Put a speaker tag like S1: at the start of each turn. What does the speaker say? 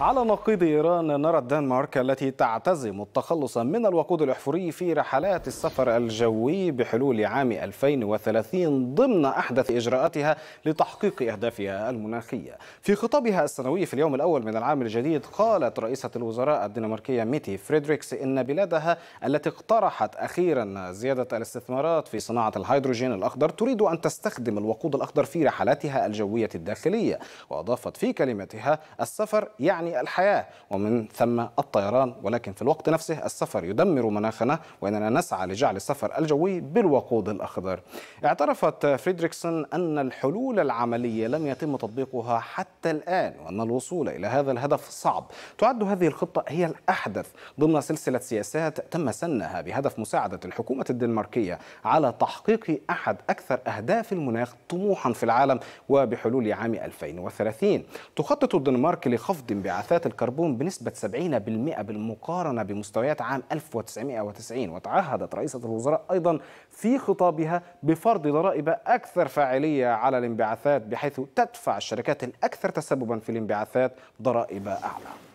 S1: على نقيض إيران نرى الدنمارك التي تعتزم التخلص من الوقود الأحفوري في رحلات السفر الجوي بحلول عام 2030 ضمن أحدث إجراءاتها لتحقيق أهدافها المناخية في خطابها السنوي في اليوم الأول من العام الجديد قالت رئيسة الوزراء الدنماركية ميتي فريدريكس إن بلادها التي اقترحت أخيرا زيادة الاستثمارات في صناعة الهيدروجين الأخضر تريد أن تستخدم الوقود الأخضر في رحلاتها الجوية الداخلية وأضافت في كلمتها السفر يعني يعني الحياة ومن ثم الطيران ولكن في الوقت نفسه السفر يدمر مناخنا وإننا نسعى لجعل السفر الجوي بالوقود الأخضر اعترفت فريدريكسون أن الحلول العملية لم يتم تطبيقها حتى الآن وأن الوصول إلى هذا الهدف صعب تعد هذه الخطة هي الأحدث ضمن سلسلة سياسات تم سنها بهدف مساعدة الحكومة الدنماركية على تحقيق أحد أكثر أهداف المناخ طموحا في العالم وبحلول عام 2030 تخطط الدنمارك لخفض انبعاث انبعاثات الكربون بنسبة 70% بالمقارنة بمستويات عام 1990 وتعهدت رئيسة الوزراء أيضا في خطابها بفرض ضرائب أكثر فاعلية على الانبعاثات بحيث تدفع الشركات الأكثر تسببا في الانبعاثات ضرائب أعلى